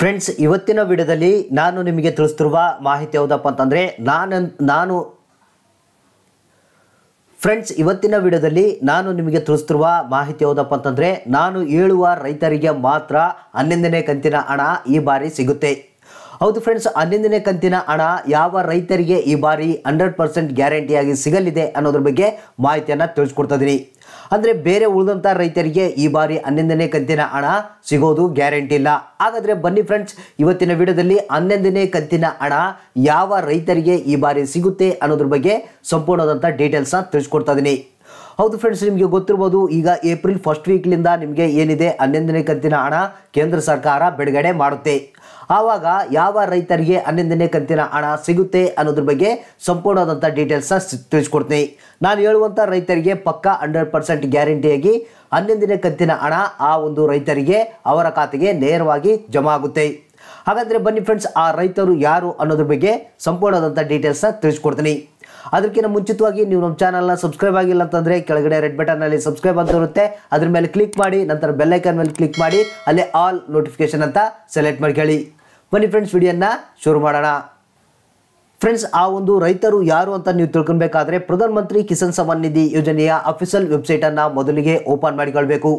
friends ಇವತ್ತಿನ ವಿಡಿಯೋದಲ್ಲಿ ನಾನು ನಿಮಗೆ ತಿಳಿಸ್ತಿರುವ ಮಾಹಿತಿ ಯಾವುದಪ್ಪ ಅಂತಂದರೆ ನಾನು ನಾನು ಫ್ರೆಂಡ್ಸ್ ಇವತ್ತಿನ ವಿಡಿಯೋದಲ್ಲಿ ನಾನು ನಿಮಗೆ ತಿಳಿಸ್ತಿರುವ ಮಾಹಿತಿ ಯಾವುದಪ್ಪ ಅಂತಂದರೆ ನಾನು ಹೇಳುವ ರೈತರಿಗೆ ಮಾತ್ರ ಹನ್ನೊಂದನೇ ಕಂತಿನ ಹಣ ಈ ಬಾರಿ ಸಿಗುತ್ತೆ ಹೌದು ಫ್ರೆಂಡ್ಸ್ ಹನ್ನೊಂದನೇ ಕಂತಿನ ಹಣ ಯಾವ ರೈತರಿಗೆ ಈ ಬಾರಿ ಹಂಡ್ರೆಡ್ ಪರ್ಸೆಂಟ್ ಗ್ಯಾರಂಟಿಯಾಗಿ ಸಿಗಲಿದೆ ಅನ್ನೋದ್ರ ಬಗ್ಗೆ ಮಾಹಿತಿಯನ್ನು ತಿಳಿಸ್ಕೊಡ್ತಾ ಇದೀನಿ ಅಂದರೆ ಬೇರೆ ಉಳಿದಂಥ ರೈತರಿಗೆ ಈ ಬಾರಿ ಹನ್ನೊಂದನೇ ಕಂತಿನ ಹಣ ಸಿಗೋದು ಗ್ಯಾರಂಟಿ ಇಲ್ಲ ಹಾಗಾದರೆ ಬನ್ನಿ ಫ್ರೆಂಡ್ಸ್ ಇವತ್ತಿನ ವಿಡಿಯೋದಲ್ಲಿ ಹನ್ನೊಂದನೇ ಕಂತಿನ ಹಣ ಯಾವ ರೈತರಿಗೆ ಈ ಬಾರಿ ಸಿಗುತ್ತೆ ಅನ್ನೋದ್ರ ಬಗ್ಗೆ ಸಂಪೂರ್ಣವಾದಂಥ ಡೀಟೇಲ್ಸ್ನ ತಿಳಿಸ್ಕೊಡ್ತಾ ಇದ್ದೀನಿ ಹೌದು ಫ್ರೆಂಡ್ಸ್ ನಿಮಗೆ ಗೊತ್ತಿರ್ಬೋದು ಈಗ ಏಪ್ರಿಲ್ ಫಸ್ಟ್ ವೀಕ್ಲಿಂದ ನಿಮಗೆ ಏನಿದೆ ಹನ್ನೊಂದನೇ ಕಂತಿನ ಹಣ ಕೇಂದ್ರ ಸರ್ಕಾರ ಬಿಡುಗಡೆ ಮಾಡುತ್ತೆ ಆವಾಗ ಯಾವ ರೈತರಿಗೆ ಹನ್ನೊಂದನೇ ಕಂತಿನ ಹಣ ಸಿಗುತ್ತೆ ಅನ್ನೋದ್ರ ಬಗ್ಗೆ ಸಂಪೂರ್ಣವಾದಂಥ ಡೀಟೇಲ್ಸ್ನ ತಿಳಿಸ್ಕೊಡ್ತೀನಿ ನಾನು ಹೇಳುವಂಥ ರೈತರಿಗೆ ಪಕ್ಕ ಹಂಡ್ರೆಡ್ ಪರ್ಸೆಂಟ್ ಗ್ಯಾರಂಟಿಯಾಗಿ ಹನ್ನೊಂದನೇ ಕಂತಿನ ಹಣ ಆ ಒಂದು ರೈತರಿಗೆ ಅವರ ಖಾತೆಗೆ ನೇರವಾಗಿ ಜಮಾ ಆಗುತ್ತೆ ಹಾಗಾದರೆ ಬನ್ನಿ ಫ್ರೆಂಡ್ಸ್ ಆ ರೈತರು ಯಾರು ಅನ್ನೋದ್ರ ಬಗ್ಗೆ ಸಂಪೂರ್ಣವಾದಂಥ ಡೀಟೇಲ್ಸ್ನ ತಿಳಿಸ್ಕೊಡ್ತೀನಿ ಅದಕ್ಕಿಂತ ಮುಂಚಿತವಾಗಿ ನೀವು ನಮ್ಮ ಚಾನಲ್ನ ಸಬ್ಸ್ಕ್ರೈಬ್ ಆಗಿಲ್ಲ ಅಂತಂದರೆ ಕೆಳಗಡೆ ರೆಡ್ ಬಟನ್ನಲ್ಲಿ ಸಬ್ಸ್ಕ್ರೈಬ್ ಅಂತ ಇರುತ್ತೆ ಅದ್ರ ಮೇಲೆ ಕ್ಲಿಕ್ ಮಾಡಿ ನಂತರ ಬೆಲ್ಲೈಕನ್ ಮೇಲೆ ಕ್ಲಿಕ್ ಮಾಡಿ ಅಲ್ಲಿ ಆಲ್ ನೋಟಿಫಿಕೇಶನ್ ಅಂತ ಸೆಲೆಕ್ಟ್ ಮಾಡ್ಕೊಳ್ಳಿ ಬನ್ನಿ ಫ್ರೆಂಡ್ಸ್ ವಿಡಿಯೋನ ಶುರು ಮಾಡೋಣ ಫ್ರೆಂಡ್ಸ್ ಆ ಒಂದು ರೈತರು ಯಾರು ಅಂತ ನೀವು ತಿಳ್ಕೊಬೇಕಾದ್ರೆ ಪ್ರಧಾನಮಂತ್ರಿ ಕಿಸಾನ್ ಸಮ್ಮಾನ್ ನಿಧಿ ಯೋಜನೆಯ ಅಫಿಷಿಯಲ್ ಅನ್ನ ಮೊದಲಿಗೆ ಓಪನ್ ಮಾಡಿಕೊಳ್ಬೇಕು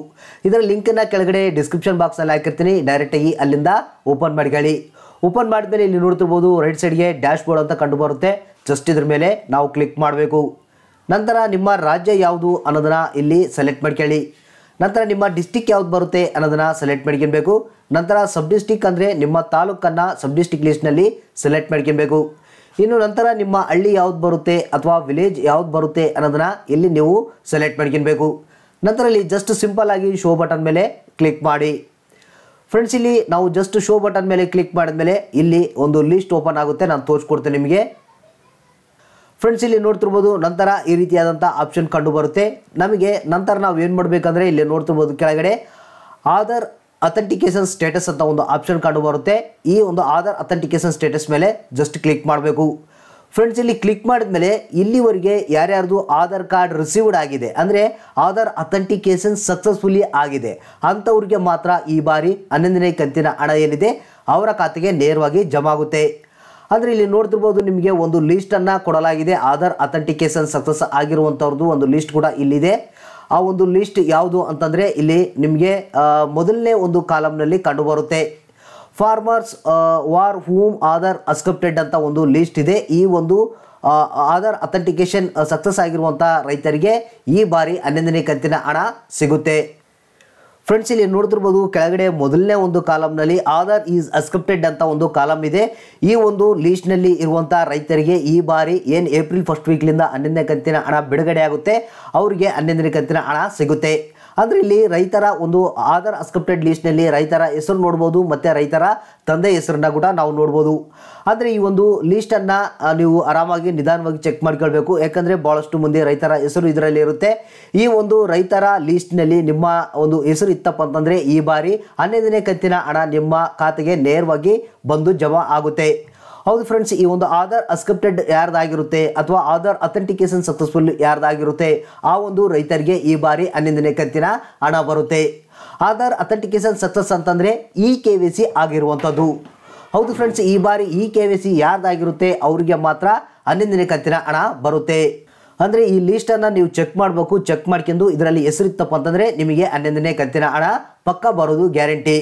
ಇದರ ಲಿಂಕ್ ಅನ್ನ ಕೆಳಗಡೆ ಡಿಸ್ಕ್ರಿಪ್ಷನ್ ಬಾಕ್ಸ್ ಬಾಕ್ಸಲ್ಲಿ ಹಾಕಿರ್ತೀನಿ ಡೈರೆಕ್ಟ್ ಆಗಿ ಅಲ್ಲಿಂದ ಓಪನ್ ಮಾಡ್ಕೊಳ್ಳಿ ಓಪನ್ ಮಾಡಿದ್ಮೇಲೆ ಇಲ್ಲಿ ನೋಡ್ತಿರ್ಬೋದು ರೈಟ್ ಸೈಡ್ಗೆ ಡ್ಯಾಶ್ ಬೋರ್ಡ್ ಅಂತ ಕಂಡು ಬರುತ್ತೆ ಜಸ್ಟ್ ಇದ್ರ ಮೇಲೆ ನಾವು ಕ್ಲಿಕ್ ಮಾಡಬೇಕು ನಂತರ ನಿಮ್ಮ ರಾಜ್ಯ ಯಾವುದು ಅನ್ನೋದನ್ನು ಇಲ್ಲಿ ಸೆಲೆಕ್ಟ್ ಮಾಡ್ಕೊಳ್ಳಿ ನಂತರ ನಿಮ್ಮ ಡಿಸ್ಟಿಕ್ ಯಾವ್ದು ಬರುತ್ತೆ ಅನ್ನೋದನ್ನು ಸೆಲೆಕ್ಟ್ ಮಾಡ್ಕೊಬೇಕು ನಂತರ ಸಬ್ ಡಿಸ್ಟಿಕ್ ಅಂದರೆ ನಿಮ್ಮ ತಾಲೂಕನ್ನು ಸಬ್ ಡಿಸ್ಟಿಕ್ ಲಿಸ್ಟ್ನಲ್ಲಿ ಸೆಲೆಕ್ಟ್ ಮಾಡ್ಕೊಬೇಕು ಇನ್ನು ನಂತರ ನಿಮ್ಮ ಹಳ್ಳಿ ಯಾವ್ದು ಬರುತ್ತೆ ಅಥವಾ ವಿಲೇಜ್ ಯಾವ್ದು ಬರುತ್ತೆ ಅನ್ನೋದನ್ನು ಇಲ್ಲಿ ನೀವು ಸೆಲೆಕ್ಟ್ ಮಾಡ್ಕೊಬೇಕು ನಂತರ ಇಲ್ಲಿ ಜಸ್ಟ್ ಸಿಂಪಲ್ ಆಗಿ ಶೋ ಬಟನ್ ಮೇಲೆ ಕ್ಲಿಕ್ ಮಾಡಿ ಫ್ರೆಂಡ್ಸ್ ಇಲ್ಲಿ ನಾವು ಜಸ್ಟ್ ಶೋ ಬಟನ್ ಮೇಲೆ ಕ್ಲಿಕ್ ಮಾಡಿದ್ಮೇಲೆ ಇಲ್ಲಿ ಒಂದು ಲಿಸ್ಟ್ ಓಪನ್ ಆಗುತ್ತೆ ನಾನು ತೋರಿಸ್ಕೊಡ್ತೇನೆ ನಿಮಗೆ ಫ್ರೆಂಡ್ಸ್ ಇಲ್ಲಿ ನೋಡ್ತಿರ್ಬೋದು ನಂತರ ಈ ರೀತಿಯಾದಂಥ ಆಪ್ಷನ್ ಕಂಡು ಬರುತ್ತೆ ನಮಗೆ ನಂತರ ನಾವು ಏನು ಮಾಡಬೇಕಂದ್ರೆ ಇಲ್ಲಿ ನೋಡ್ತಿರ್ಬೋದು ಕೆಳಗಡೆ ಆಧಾರ್ ಅಥೆಂಟಿಕೇಶನ್ ಸ್ಟೇಟಸ್ ಅಂತ ಒಂದು ಆಪ್ಷನ್ ಕಂಡು ಬರುತ್ತೆ ಈ ಒಂದು ಆಧಾರ್ ಅಥೆಂಟಿಕೇಶನ್ ಸ್ಟೇಟಸ್ ಮೇಲೆ ಜಸ್ಟ್ ಕ್ಲಿಕ್ ಮಾಡಬೇಕು ಫ್ರೆಂಡ್ಸ್ ಇಲ್ಲಿ ಕ್ಲಿಕ್ ಮಾಡಿದ ಮೇಲೆ ಇಲ್ಲಿವರೆಗೆ ಯಾರ್ಯಾರ್ದು ಆಧಾರ್ ಕಾರ್ಡ್ ರಿಸೀವ್ಡ್ ಆಗಿದೆ ಅಂದರೆ ಆಧಾರ್ ಅಥೆಂಟಿಕೇಶನ್ ಸಕ್ಸಸ್ಫುಲಿ ಆಗಿದೆ ಅಂಥವ್ರಿಗೆ ಮಾತ್ರ ಈ ಬಾರಿ ಹನ್ನೊಂದನೇ ಕಂತಿನ ಹಣ ಏನಿದೆ ಅವರ ಖಾತೆಗೆ ನೇರವಾಗಿ ಜಮಾ ಆಗುತ್ತೆ ಆದರೆ ಇಲ್ಲಿ ನೋಡ್ತಿರ್ಬೋದು ನಿಮಗೆ ಒಂದು ಲಿಸ್ಟನ್ನು ಕೊಡಲಾಗಿದೆ ಆಧಾರ್ ಅಥೆಂಟಿಕೇಶನ್ ಸಕ್ಸಸ್ ಆಗಿರುವಂಥವ್ರದ್ದು ಒಂದು ಲಿಸ್ಟ್ ಕೂಡ ಇಲ್ಲಿದೆ ಆ ಒಂದು ಲಿಸ್ಟ್ ಯಾವುದು ಅಂತಂದರೆ ಇಲ್ಲಿ ನಿಮಗೆ ಮೊದಲನೇ ಒಂದು ಕಾಲಮ್ನಲ್ಲಿ ಕಂಡುಬರುತ್ತೆ farmers for whom Aadhaar accepted ಅಂತ ಒಂದು ಲಿಸ್ಟ್ ಇದೆ ಈ ಒಂದು ಆಧಾರ್ ಅಥೆಂಟಿಕೇಶನ್ ಸಕ್ಸಸ್ ಆಗಿರುವಂಥ ರೈತರಿಗೆ ಈ ಬಾರಿ ಹನ್ನೊಂದನೇ ಕಂತಿನ ಹಣ ಸಿಗುತ್ತೆ ಫ್ರೆಂಡ್ಸ್ ಇಲ್ಲಿ ನೋಡ್ತಿರ್ಬೋದು ಕೆಳಗಡೆ ಮೊದಲನೇ ಒಂದು ಕಾಲಂನಲ್ಲಿ ಆಧಾರ್ ಈಸ್ ಅಸ್ಕ್ರಿಪ್ಟೆಡ್ ಅಂತ ಒಂದು ಕಾಲಮ್ ಇದೆ ಈ ಒಂದು ಲೀಸ್ಟ್ನಲ್ಲಿ ಇರುವಂತಹ ರೈತರಿಗೆ ಈ ಬಾರಿ ಏನು ಏಪ್ರಿಲ್ ಫಸ್ಟ್ ವೀಕ್ಲಿಂದ ಹನ್ನೊಂದನೇ ಕಂತಿನ ಹಣ ಬಿಡುಗಡೆ ಆಗುತ್ತೆ ಅವರಿಗೆ ಹನ್ನೊಂದನೇ ಕಂತಿನ ಹಣ ಸಿಗುತ್ತೆ ಅಂದರೆ ಇಲ್ಲಿ ರೈತರ ಒಂದು ಆಧಾರ್ ಅಸ್ಕ್ರಿಪ್ಟೆಡ್ ಲೀಸ್ಟ್ನಲ್ಲಿ ರೈತರ ಹೆಸರು ನೋಡ್ಬೋದು ಮತ್ತು ರೈತರ ತಂದೆ ಹೆಸರನ್ನ ಕೂಡ ನಾವು ನೋಡ್ಬೋದು ಆದರೆ ಈ ಒಂದು ಲೀಸ್ಟನ್ನು ನೀವು ಆರಾಮಾಗಿ ನಿಧಾನವಾಗಿ ಚೆಕ್ ಮಾಡ್ಕೊಳ್ಬೇಕು ಯಾಕಂದರೆ ಭಾಳಷ್ಟು ಮುಂದೆ ರೈತರ ಹೆಸರು ಇದರಲ್ಲಿ ಇರುತ್ತೆ ಈ ಒಂದು ರೈತರ ಲೀಸ್ಟ್ನಲ್ಲಿ ನಿಮ್ಮ ಒಂದು ಹೆಸರು ಇತ್ತಪ್ಪ ಅಂತಂದರೆ ಈ ಬಾರಿ ಹನ್ನೆರಡನೇ ಕಂತಿನ ಹಣ ನಿಮ್ಮ ಖಾತೆಗೆ ನೇರವಾಗಿ ಬಂದು ಜಮಾ ಆಗುತ್ತೆ ಹೌದು ಫ್ರೆಂಡ್ಸ್ ಈ ಒಂದು ಆಧಾರ್ ಅಸ್ಕ್ರಿಪ್ಟೆಡ್ ಯಾರ್ದಾಗಿರುತ್ತೆ ಅಥವಾ ಆಧಾರ್ ಅಥೆಂಟಿಕೇಶನ್ ಸಕ್ಸಸ್ಫುಲ್ ಯಾರ್ದಾಗಿರುತ್ತೆ ಆ ಒಂದು ರೈತರಿಗೆ ಈ ಬಾರಿ ಹನ್ನೊಂದನೇ ಕಂತಿನ ಹಣ ಬರುತ್ತೆ ಆಧಾರ್ ಅಥೆಂಟಿಕೇಶನ್ ಸಕ್ಸಸ್ ಅಂತಂದ್ರೆ ಇ ಕೆ ವಿ ಸಿ ಆಗಿರುವಂಥದ್ದು ಹೌದು ಫ್ರೆಂಡ್ಸ್ ಈ ಬಾರಿ ಇ ಕೆ ವಿ ಸಿ ಯಾರ್ದಾಗಿರುತ್ತೆ ಅವರಿಗೆ ಮಾತ್ರ ಹನ್ನೊಂದನೇ ಕಂತಿನ ಹಣ ಬರುತ್ತೆ ಅಂದರೆ ಈ ಅನ್ನ ನೀವು ಚೆಕ್ ಮಾಡಬೇಕು ಚೆಕ್ ಮಾಡ್ಕೊಂಡು ಇದರಲ್ಲಿ ಹೆಸರಿತ್ತಪ್ಪ ಅಂತಂದ್ರೆ ನಿಮಗೆ ಹನ್ನೊಂದನೇ ಕಂತಿನ ಹಣ ಪಕ್ಕ ಬರೋದು ಗ್ಯಾರಂಟಿ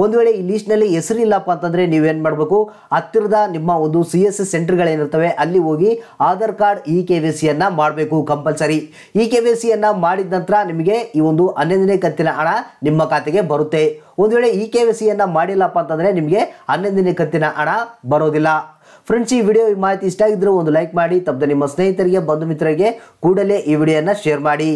ಒಂದು ವೇಳೆ ಈ ಲೀಸ್ಟ್ನಲ್ಲಿ ಹೆಸರಿಲ್ಲಪ್ಪ ಅಂತಂದರೆ ನೀವೇನು ಮಾಡಬೇಕು ಹತ್ತಿರದ ನಿಮ್ಮ ಒಂದು ಸಿ ಎಸ್ ಸಿ ಸೆಂಟ್ರ್ಗಳೇನಿರ್ತವೆ ಅಲ್ಲಿ ಹೋಗಿ Aadhaar card E K Y ಸಿಯನ್ನು ಮಾಡಬೇಕು ಕಂಪಲ್ಸರಿ ಇ ಕೆ ವಿ ಸಿಯನ್ನು ಮಾಡಿದ ನಂತರ ನಿಮಗೆ ಈ ಒಂದು ಹನ್ನೊಂದನೇ ಕಂತಿನ ಹಣ ನಿಮ್ಮ ಖಾತೆಗೆ ಬರುತ್ತೆ ಒಂದು ವೇಳೆ ಇ ಕೆ ವಿ ಸಿಯನ್ನು ಮಾಡಿಲ್ಲಪ್ಪ ಅಂತಂದರೆ ನಿಮಗೆ ಹನ್ನೊಂದನೇ ಕಂತಿನ ಹಣ ಬರೋದಿಲ್ಲ ಫ್ರೆಂಡ್ಸ್ ಈ ವಿಡಿಯೋ ಈ ಮಾಹಿತಿ ಇಷ್ಟ ಆಗಿದ್ದರೆ ಒಂದು ಲೈಕ್ ಮಾಡಿ ತಪ್ಪದೆ ನಿಮ್ಮ ಸ್ನೇಹಿತರಿಗೆ ಬಂಧು ಮಿತ್ರರಿಗೆ ಕೂಡಲೇ ಈ ವಿಡಿಯೋನ ಶೇರ್ ಮಾಡಿ